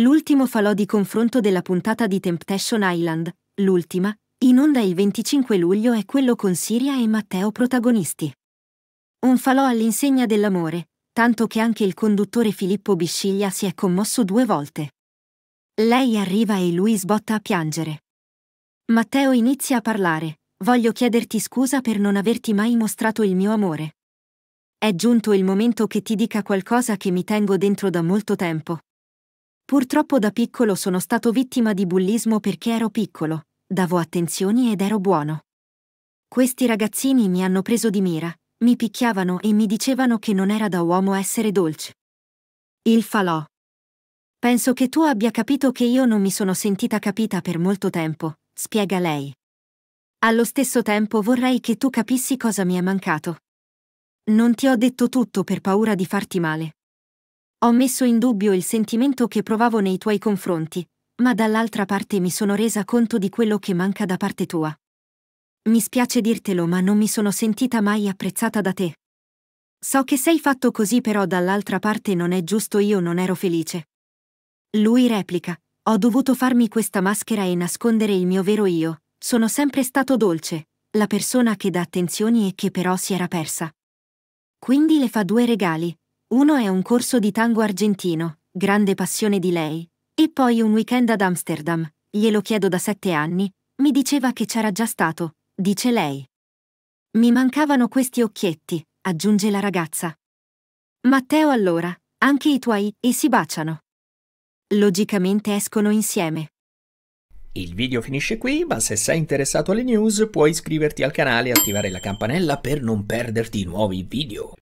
L'ultimo falò di confronto della puntata di Temptation Island, l'ultima, in onda il 25 luglio è quello con Siria e Matteo protagonisti. Un falò all'insegna dell'amore, tanto che anche il conduttore Filippo Bisciglia si è commosso due volte. Lei arriva e lui sbotta a piangere. Matteo inizia a parlare, voglio chiederti scusa per non averti mai mostrato il mio amore. È giunto il momento che ti dica qualcosa che mi tengo dentro da molto tempo. Purtroppo da piccolo sono stato vittima di bullismo perché ero piccolo, davo attenzioni ed ero buono. Questi ragazzini mi hanno preso di mira, mi picchiavano e mi dicevano che non era da uomo essere dolce. Il falò. Penso che tu abbia capito che io non mi sono sentita capita per molto tempo, spiega lei. Allo stesso tempo vorrei che tu capissi cosa mi è mancato. Non ti ho detto tutto per paura di farti male. Ho messo in dubbio il sentimento che provavo nei tuoi confronti, ma dall'altra parte mi sono resa conto di quello che manca da parte tua. Mi spiace dirtelo, ma non mi sono sentita mai apprezzata da te. So che sei fatto così, però dall'altra parte non è giusto, io non ero felice. Lui replica, ho dovuto farmi questa maschera e nascondere il mio vero io, sono sempre stato dolce, la persona che dà attenzioni e che però si era persa. Quindi le fa due regali, uno è un corso di tango argentino, grande passione di lei, e poi un weekend ad Amsterdam, glielo chiedo da sette anni, mi diceva che c'era già stato, dice lei. Mi mancavano questi occhietti, aggiunge la ragazza. Matteo allora, anche i tuoi, e si baciano. Logicamente escono insieme. Il video finisce qui, ma se sei interessato alle news puoi iscriverti al canale e attivare la campanella per non perderti nuovi video.